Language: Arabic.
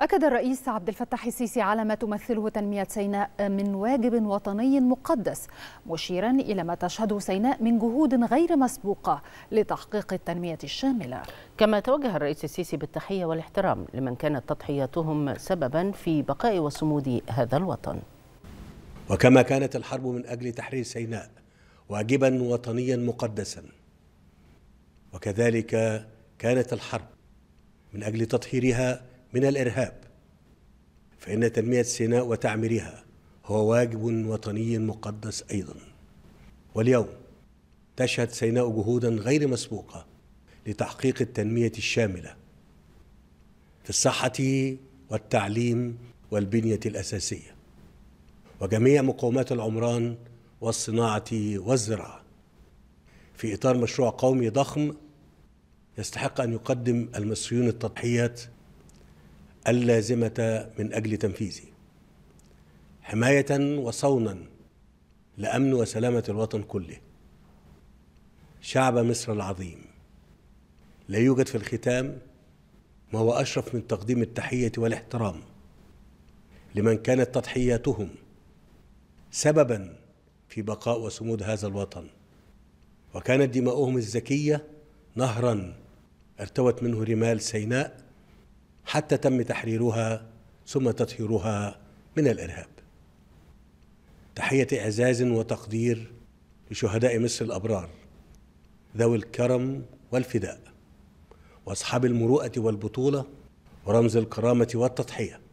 أكد الرئيس عبد الفتاح السيسي على ما تمثله تنمية سيناء من واجب وطني مقدس مشيرا إلى ما تشهده سيناء من جهود غير مسبوقة لتحقيق التنمية الشاملة كما توجه الرئيس السيسي بالتحية والاحترام لمن كانت تضحياتهم سببا في بقاء وصمود هذا الوطن وكما كانت الحرب من أجل تحرير سيناء واجبا وطنيا مقدسا وكذلك كانت الحرب من أجل تطهيرها من الارهاب فان تنميه سيناء وتعميرها هو واجب وطني مقدس ايضا واليوم تشهد سيناء جهودا غير مسبوقه لتحقيق التنميه الشامله في الصحه والتعليم والبنيه الاساسيه وجميع مقومات العمران والصناعه والزراعه في اطار مشروع قومي ضخم يستحق ان يقدم المصريون التضحيات اللازمة من أجل تنفيذه حماية وصونا لأمن وسلامة الوطن كله شعب مصر العظيم لا يوجد في الختام ما هو أشرف من تقديم التحية والاحترام لمن كانت تضحياتهم سببا في بقاء وصمود هذا الوطن وكانت دماؤهم الزكية نهرا ارتوت منه رمال سيناء حتى تم تحريرها ثم تطهيرها من الارهاب تحيه اعزاز وتقدير لشهداء مصر الابرار ذوي الكرم والفداء واصحاب المروءه والبطوله ورمز الكرامه والتضحيه